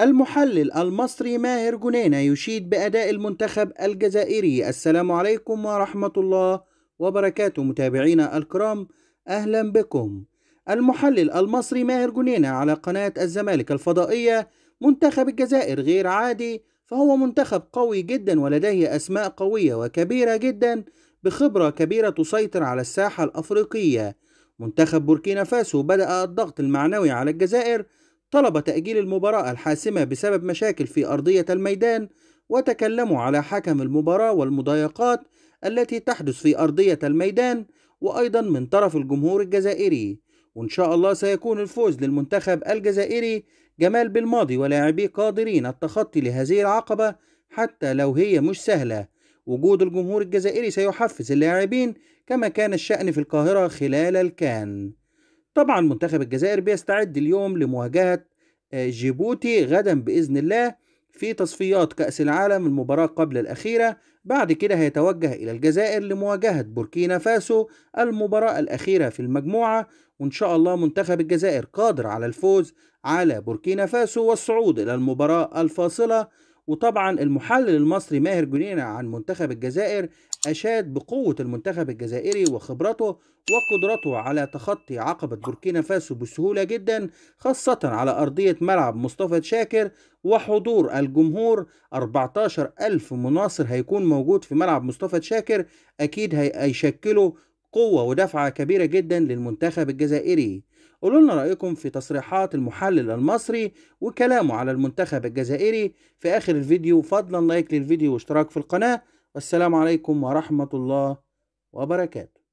المحلل المصري ماهر جنينة يشيد بأداء المنتخب الجزائري السلام عليكم ورحمة الله وبركاته متابعينا الكرام أهلا بكم المحلل المصري ماهر جنينة على قناة الزمالك الفضائية منتخب الجزائر غير عادي فهو منتخب قوي جدا ولديه أسماء قوية وكبيرة جدا بخبرة كبيرة تسيطر على الساحة الأفريقية منتخب بوركينا فاسو بدأ الضغط المعنوي على الجزائر طلب تأجيل المباراة الحاسمة بسبب مشاكل في أرضية الميدان وتكلموا على حكم المباراة والمضايقات التي تحدث في أرضية الميدان وأيضا من طرف الجمهور الجزائري وإن شاء الله سيكون الفوز للمنتخب الجزائري جمال بالماضي ولاعبيه قادرين التخطي لهذه العقبة حتى لو هي مش سهلة وجود الجمهور الجزائري سيحفز اللاعبين كما كان الشأن في القاهرة خلال الكان طبعا منتخب الجزائر بيستعد اليوم لمواجهة آه، جيبوتي غدا بإذن الله في تصفيات كأس العالم المباراة قبل الأخيرة بعد كده هيتوجه إلى الجزائر لمواجهة بوركينا فاسو المباراة الأخيرة في المجموعة وإن شاء الله منتخب الجزائر قادر على الفوز على بوركينا فاسو والصعود إلى المباراة الفاصلة وطبعا المحلل المصري ماهر جنينة عن منتخب الجزائر أشاد بقوة المنتخب الجزائري وخبرته وقدرته على تخطي عقبة بوركينا فاسو بسهولة جدا خاصة على أرضية ملعب مصطفى شاكر وحضور الجمهور 14 ألف مناصر هيكون موجود في ملعب مصطفى شاكر أكيد هيشكلوا قوة ودفعة كبيرة جدا للمنتخب الجزائري قولوا لنا رأيكم في تصريحات المحلل المصري وكلامه على المنتخب الجزائري في آخر الفيديو فضلا لايك للفيديو واشتراك في القناة والسلام عليكم ورحمة الله وبركاته